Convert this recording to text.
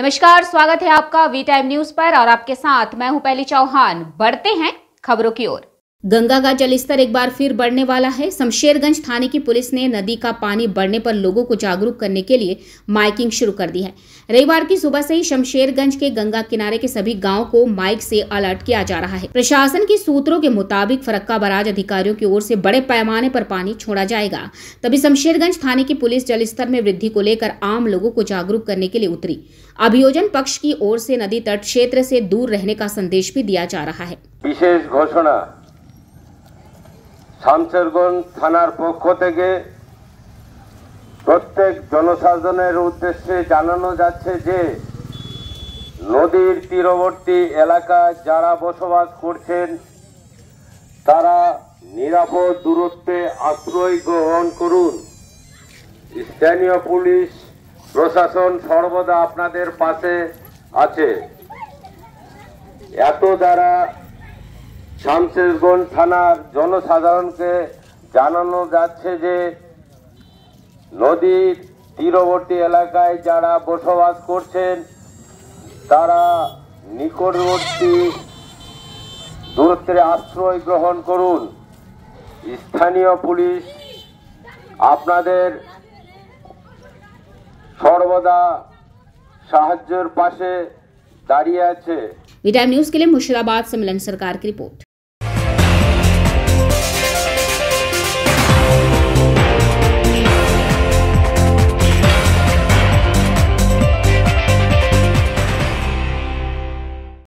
नमस्कार स्वागत है आपका वी टाइम न्यूज पर और आपके साथ मैं हूं पहली चौहान बढ़ते हैं खबरों की ओर गंगा का जलस्तर एक बार फिर बढ़ने वाला है शमशेरगंज थाने की पुलिस ने नदी का पानी बढ़ने पर लोगों को जागरूक करने के लिए माइकिंग शुरू कर दी है रविवार की सुबह से ही शमशेरगंज के गंगा किनारे के सभी गांव को माइक से अलर्ट किया जा रहा है प्रशासन के सूत्रों के मुताबिक फरक्का बराज अधिकारियों की ओर से बड़े पैमाने पर पानी छोड़ा जाएगा तभी शमशेरगंज थाने की पुलिस जलस्तर में वृद्धि को लेकर आम लोगों को जागरूक करने के लिए उतरी अभियोजन पक्ष की ओर से नदी तट क्षेत्र से दूर रहने का संदेश भी दिया जा रहा है विशेष घोषणा শামসেরগঞ্জ থানার পক্ষ থেকে প্রত্যেক জনসাধারণের উদ্দেশ্যে জানানো যাচ্ছে যে নদীর তীরবর্তী এলাকায় যারা বসবাস করছেন তারা নিরাপদ দূরত্বে আশ্রয় গ্রহণ করুন স্থানীয় পুলিশ প্রশাসন সর্বদা আপনাদের পাশে আছে এত দ্বারা শামশেরগঞ্জ থানার জনসাধারণকে জানানো যাচ্ছে যে নদীর তীরবর্তী এলাকায় যারা বসবাস করছেন তারা নিকটবর্তী দূরত্বে আশ্রয় গ্রহণ করুন স্থানীয় পুলিশ আপনাদের সর্বদা সাহায্যের পাশে দাঁড়িয়ে আছে वी নিউজ न्यूज के लिए मुर्शिदाबाद से